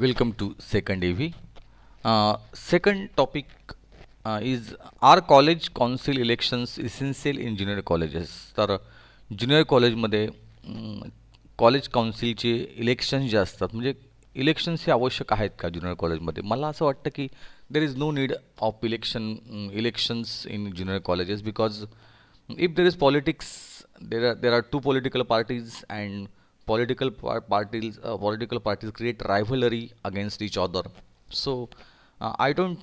welcome to second A V second topic is are college college elections elections in junior colleges तर junior कॉलेजमध्ये college काउन्सिलचे elections जे असतात म्हणजे elections हे आवश्यक आहेत का ज्युनियर कॉलेजमध्ये मला असं वाटतं की there is no need of election elections in junior colleges because if there is politics there are there are two political parties and political parties political parties create rivalry against each other so I don't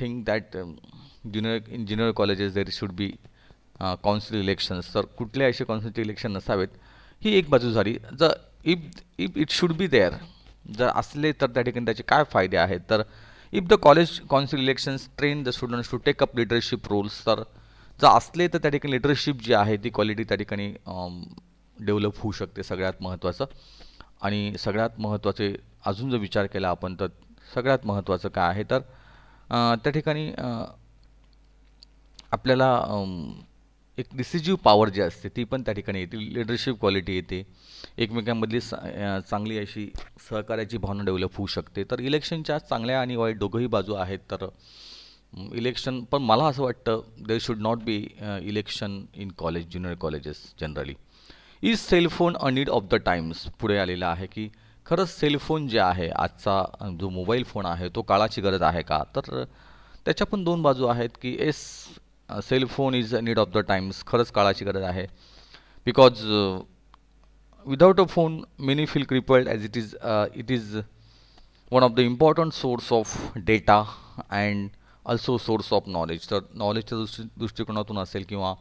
think that junior in junior colleges there should be council elections तर कुठले असे कॉन्स्ट्यू election नसावेत ही एक बाजू झाली जर if if it should be there जर असले तर त्या ठिकाणी त्याचे काय फायदे आहेत तर if the college council elections train the student should take up leadership roles तर जर असले तर त्या ठिकाणी लिडरशिप जी आहे ती क्वालिटी त्या ठिकाणी um, डेव्हलप होऊ शकते सगळ्यात महत्त्वाचं आणि सगळ्यात महत्त्वाचे अजून जर विचार केला आपण तर सगळ्यात महत्त्वाचं काय आहे तर त्या ठिकाणी आपल्याला एक डिसिजिव्ह पॉवर जी असते ती पण त्या ठिकाणी येते लिडरशिप क्वालिटी येते एकमेकांमधली चांगली अशी सहकार्याची भावना डेव्हलप होऊ शकते तर इलेक्शनच्या चांगल्या आणि वाईट दोघंही बाजू आहेत तर इलेक्शन पण मला असं वाटतं they should not be election in college junior colleges generally is cellphone need of the times पुढे आलेला आहे की खरंच सेलफोन जे आहे आजचा जो मोबाईल फोन आहे तो काळाची गरज आहे का तर त्याच्या पण दोन बाजू आहेत की yes cellphone is a need of the times खरंच काळाची गरज आहे because without a phone many feel crippled as it is it is one of the important source of data and also source of knowledge तर नॉलेजच्या दृष्टी दृष्टिकोनातून असेल किंवा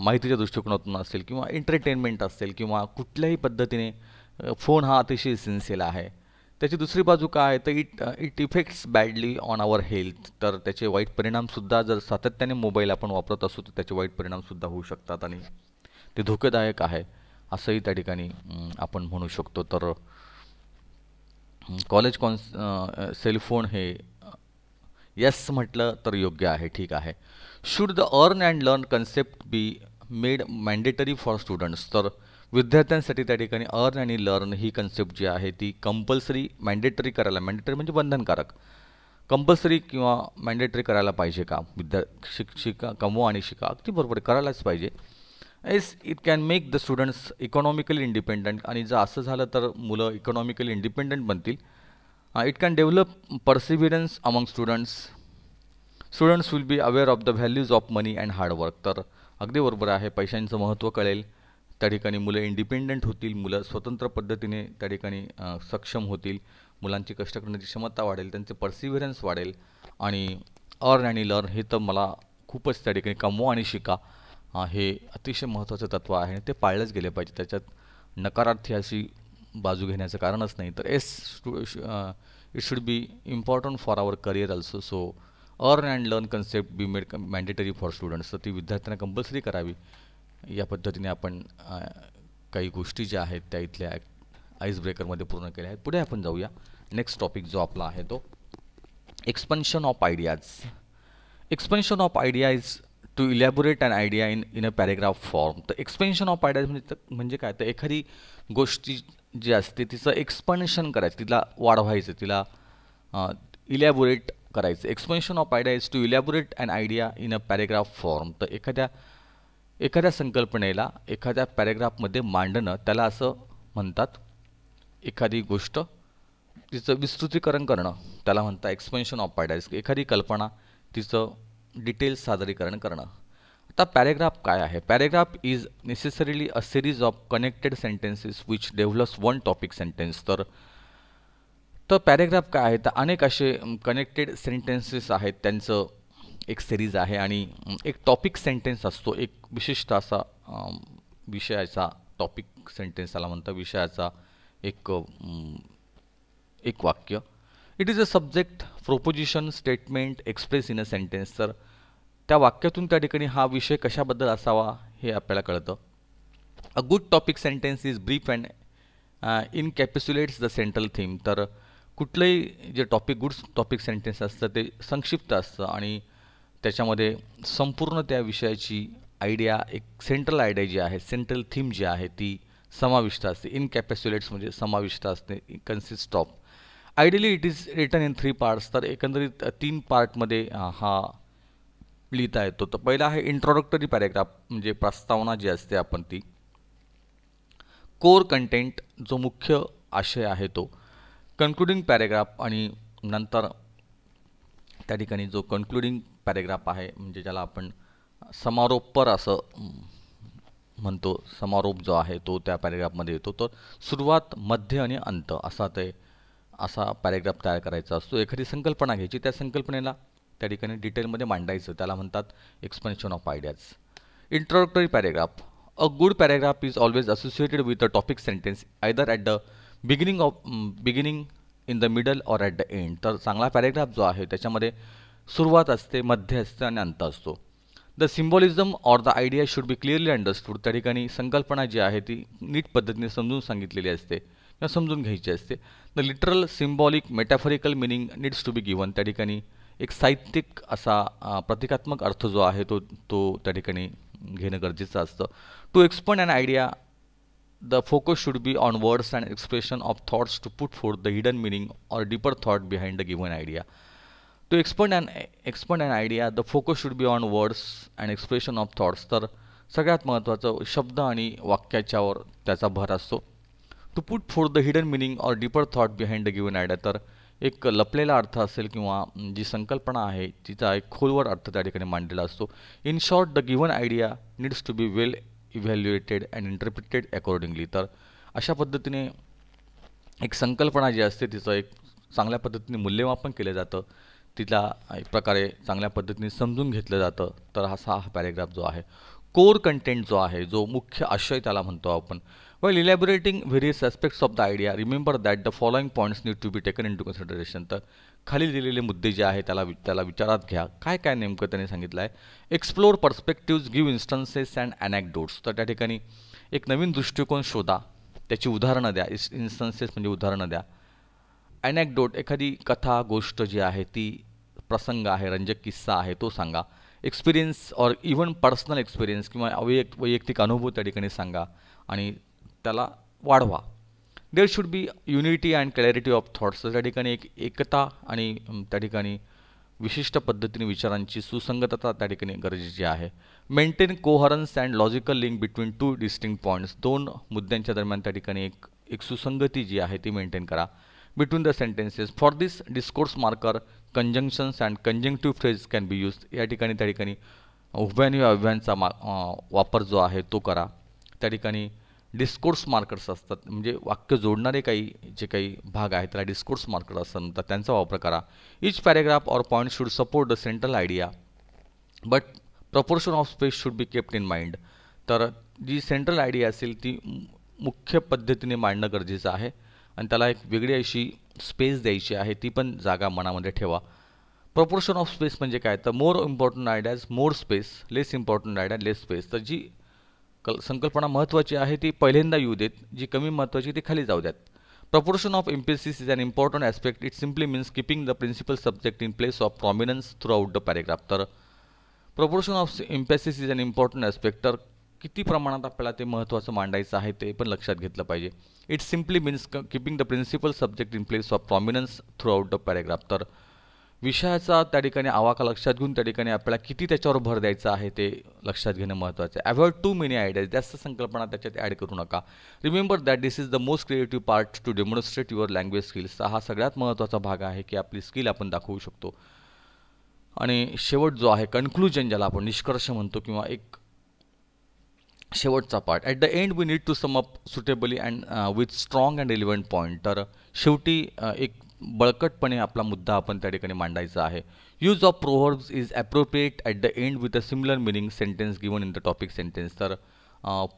माहितीच्या दृष्टिकोनातून असेल किंवा एंटरटेनमेंट असेल किंवा कुठल्याही पद्धतीने फोन हा अतिशय सिन्सिअल आहे त्याची दुसरी बाजू काय आहे तर it it effects badly on our health तर त्याचे वाईट परिणामसुद्धा जर सातत्याने मोबाईल आपण वापरत असू तर त्याचे वाईट परिणामसुद्धा होऊ शकतात आणि ते धोकादायक आहे असंही त्या ठिकाणी आपण म्हणू शकतो तर कॉलेज कॉन्स सेलफोन हे येस म्हटलं तर योग्य आहे ठीक आहे should the earn and learn concept be made mandatory for students तर विद्यार्थ्यांसाठी त्या ठिकाणी अर्न आणि लर्न ही कन्सेप्ट जी आहे ती कंपल्सरी मँडेटरी करायला मॅन्डेटरी म्हणजे बंधनकारक कंपल्सरी किंवा मॅन्डेटरी करायला पाहिजे का विद्या शिक शिका कमवा आणि शिका अगदी बरोबर करायलाच पाहिजे yes it can make the students economically independent आणि जर असं झालं तर मुलं इकॉनॉमिकली इंडिपेंडंट बनतील it can develop perseverance perseverance students students will be aware of the values of money and hard work तर अगदी बरोबर आहे पैशांचं महत्त्व कळेल त्या ठिकाणी मुलं इंडिपेंडंट होतील मुलं स्वतंत्र पद्धतीने त्या ठिकाणी uh, सक्षम होतील मुलांची कष्ट करण्याची क्षमता वाढेल त्यांचे पर्सिव्हिरन्स वाढेल आणि अर्न आणि लर्न हे तर मला खूपच त्या ठिकाणी कमवो आणि शिका uh, हे अतिशय महत्त्वाचं तत्त्व आहे आणि ते पाळलंच गेले पाहिजे त्याच्यात नकारार्थी अशी बाजू घेण्याचं कारणच नाही तर yes it should be important for our career also so earn and learn concept be made mandatory for students तर ती विद्यार्थ्यांना कंपल्सरी करावी या पद्धतीने आपण काही गोष्टी ज्या आहेत त्या इथल्या आईस ब्रेकरमध्ये पूर्ण केल्या आहेत पुढे आपण जाऊया नेक्स्ट टॉपिक जो आपला आहे तो expansion of ideas expansion of idea is to elaborate and idea in in a paragraph form तर एक्सपेन्शन ऑफ आयडियाज म्हणजे म्हणजे काय तर एखादी गोष्टी जी असते तिचं एक्सपन्शन करायचं तिला वाढवायचं तिला इलॅबोरेट करायचं expansion of idea is to elaborate and idea in a paragraph form तर एखाद्या एखाद्या संकल्पनेला एखाद्या पॅरेग्राफमध्ये मांडणं त्याला असं म्हणतात एखादी गोष्ट तिचं विस्तृतीकरण करणं त्याला म्हणतात एक्सपेन्शन ऑफ आयडिया एखादी कल्पना तिचं डिटेल्स सादरीकरण करणं आता पॅरेग्राफ काय आहे paragraph is necessarily a series of connected sentences which develops one topic sentence तर तर पॅरेग्राफ काय आहे तर अनेक असे कनेक्टेड सेंटेन्सेस आहेत त्यांचं एक सिरीज आहे आणि एक टॉपिक सेंटेन्स असतो एक विशिष्ट असा विषयाचा टॉपिक त्याला म्हणतात विषयाचा एक एक वाक्य it is a subject proposition statement express in a sentence तर त्या वाक्यातून त्या ठिकाणी हा विषय कशाबद्दल असावा हे आपल्याला कळतं a good topic sentence is brief and encapsulates the central theme तर कुठलंही जे टॉपिक गुड टॉपिक सेंटेन्स असतं ते संक्षिप्त असतं आणि त्याच्यामध्ये संपूर्ण त्या विषयाची आयडिया एक सेंट्रल आयडिया जी आहे सेंट्रल थीम जी आहे ती समाविष्ट असते इनकॅपॅस्युलेट्स म्हणजे समाविष्ट असते consist of ideally it is written in three parts तर एकंदरीत uh, तीन पार्टमध्ये uh, हा लिहिता येतो तर पहिला आहे इंट्रोडक्टरी पॅरेग्राफ म्हणजे प्रस्तावना जी असते आपण ती कोर कंटेंट जो मुख्य आशय आहे तो कन्क्लुडिंग पॅरेग्राफ आणि नंतर त्या ठिकाणी जो कन्क्लुडिंग पॅरेग्राफ आहे म्हणजे ज्याला आपण समारोप पर असं म्हणतो समारोप जो आहे तो त्या पॅरेग्राफमध्ये येतो तर सुरुवात मध्य आणि अंत असा ते असा पॅरेग्राफ तयार करायचा असतो एखादी संकल्पना घ्यायची त्या संकल्पनेला त्या ठिकाणी डिटेलमध्ये मांडायचं त्याला म्हणतात expansion of ideas introductory paragraph a good paragraph is always associated with a topic sentence either at the beginning of beginning in the middle or at the end तर चांगला पॅरेग्राफ जो आहे त्याच्यामध्ये सुरुवात असते मध्य असते आणि अंत असतो the symbolism or the idea should be clearly understood त्या ठिकाणी संकल्पना जी आहे ती नीट पद्धतीने समजून सांगितलेली असते किंवा समजून घ्यायची असते the literal symbolic metaphorical meaning needs to be given त्या ठिकाणी एक साहित्यिक असा प्रतिकात्मक अर्थ जो आहे तो तो त्या ठिकाणी घेणं गरजेचं असतं to expand and idea the focus should be on words and expression of thoughts to put forth the hidden meaning or deeper thought behind the given idea to expand and expand and idea the focus should be on words and expression of thoughts तर सगळ्यात महत्त्वाचं शब्द आणि वाक्याच्यावर त्याचा भर असतो to put forth the hidden meaning or deeper thought behind the given idea तर एक लपलेला अर्थ असेल किंवा जी संकल्पना आहे तिचा एक खोलवर अर्थ त्या ठिकाणी मांडलेला असतो in short the given idea needs to be well evaluated and interpreted accordingly तर अशा पद्धतीने एक संकल्पना जी असते तिचं एक चांगल्या पद्धतीने मूल्यमापन केलं जातं तिला एक प्रकारे चांगल्या पद्धतीने समजून घेतलं जातं तर हा हा पॅरेग्राफ जो आहे कोर कंटेंट जो आहे जो मुख्य आशय त्याला म्हणतो आपण well elaborating various aspects of the idea remember that the following points need to be taken into consideration तर खाली दिलेले मुद्दे जे आहे त्याला त्याला विचारात घ्या काय काय नेमकं त्याने सांगितलं आहे explore perspectives give instances and anecdotes तर त्या ठिकाणी एक नवीन दृष्टिकोन शोधा त्याची उदाहरणं द्या इस इन्स्टन्सेस म्हणजे उदाहरणं द्या अनॅक्डोट एखादी कथा गोष्ट जी आहे ती प्रसंग आहे रंजक किस्सा आहे तो सांगा experience or even personal experience किंवा अवैयक वैयक्तिक अनुभव त्या ठिकाणी सांगा आणि त्याला वाढवा there should be unity and clarity of thoughts त्या ठिकाणी एक एकता आणि त्या ठिकाणी विशिष्ट पद्धतीने विचारांची सुसंगतता त्या ठिकाणी गरजेची आहे maintain coherence and logical link between two distinct points दोन मुद्द्यांच्या दरम्यान त्या ठिकाणी एक एक सुसंगती जी आहे ती मेंटेन करा between the sentences for this discourse marker conjunctions and conjunctive phrase can be use या ठिकाणी त्या ठिकाणी उभ्यान या अव्यांचा मा वापर जो आहे तो करा त्या ठिकाणी डिस्कोर्स मार्कर्स असतात म्हणजे वाक्य जोडणारे काही जे काही भाग आहेत त्याला डिस्कोर्स मार्कर्स असं म्हणतात त्यांचा वापर करा each paragraph or point should support the central idea but proportion of space should be kept in mind तर जी सेंट्रल आयडिया असेल ती मुख्य पद्धतीने मांडणं गरजेचं आहे आणि त्याला एक वेगळी अशी स्पेस द्यायची आहे ती पण जागा मनामध्ये ठेवा प्रपोर्शन ऑफ स्पेस म्हणजे काय तर more important ideas more space less important idea less space तर जी कल संकल्पना महत्त्वाची आहे ती पहिल्यांदा येऊ देत जी कमी महत्त्वाची ती खाली जाऊ द्यात proportion of emphasis is an important aspect it simply means keeping the principal subject in place of prominence throughout the paragraph तर proportion of emphasis is an important aspect तर किती प्रमाणात आपल्याला ते महत्त्वाचं मांडायचं आहे ते पण लक्षात घेतलं पाहिजे it simply means keeping the principal subject in place of prominence throughout the paragraph तर विषयाचा त्या ठिकाणी आवाका लक्षात घेऊन त्या ठिकाणी आपल्याला किती त्याच्यावर भर द्यायचा आहे ते लक्षात घेणं महत्त्वाचं आहे अवॉइड टू मेनी आयडियाज जास्त संकल्पना त्याच्यात ॲड करू नका remember that this is the most creative part to demonstrate your language skills हा सगळ्यात महत्त्वाचा भाग आहे की आपली स्किल आपण दाखवू शकतो आणि शेवट जो आहे कन्क्लुजन ज्याला आपण निष्कर्ष म्हणतो किंवा एक शेवटचा part at the end we need to sum up suitably and with strong and relevant point तर शेवटी uh, एक बळकटपणे आपला मुद्दा आपण त्या ठिकाणी मांडायचा आहे use of proverbs is appropriate at the end with a similar meaning sentence given in the topic sentence तर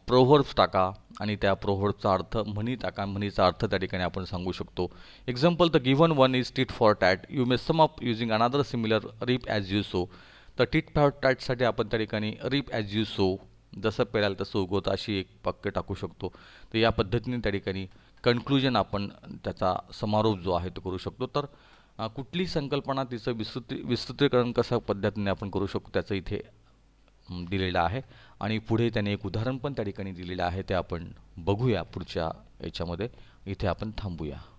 प्रोव्हर्ब्स uh, टाका आणि त्या प्रोव्हर्बचा अर्थ म्हणी टाका म्हणीचा अर्थ त्या ठिकाणी आपण सांगू शकतो example the given one is tit for tat you may sum up using another similar reap as you sow तर टिट फॉर टॅटसाठी आपण त्या ठिकाणी रिप ॲज यू सो जसं पेराल तसं उगवतं अशी एक पक्के टाकू शकतो तर या पद्धतीने त्या ठिकाणी कन्क्लुजन आपण त्याचा समारोप जो आहे तो करू शकतो तर कुठली संकल्पना तिचं विस्तृत विस्तृतीकरण कसं पद्धतीने आपण करू शकतो त्याचं इथे दिलेलं आहे आणि पुढे त्याने एक उदाहरण पण त्या ठिकाणी दिलेलं आहे ते आपण बघूया पुढच्या याच्यामध्ये इथे आपण थांबूया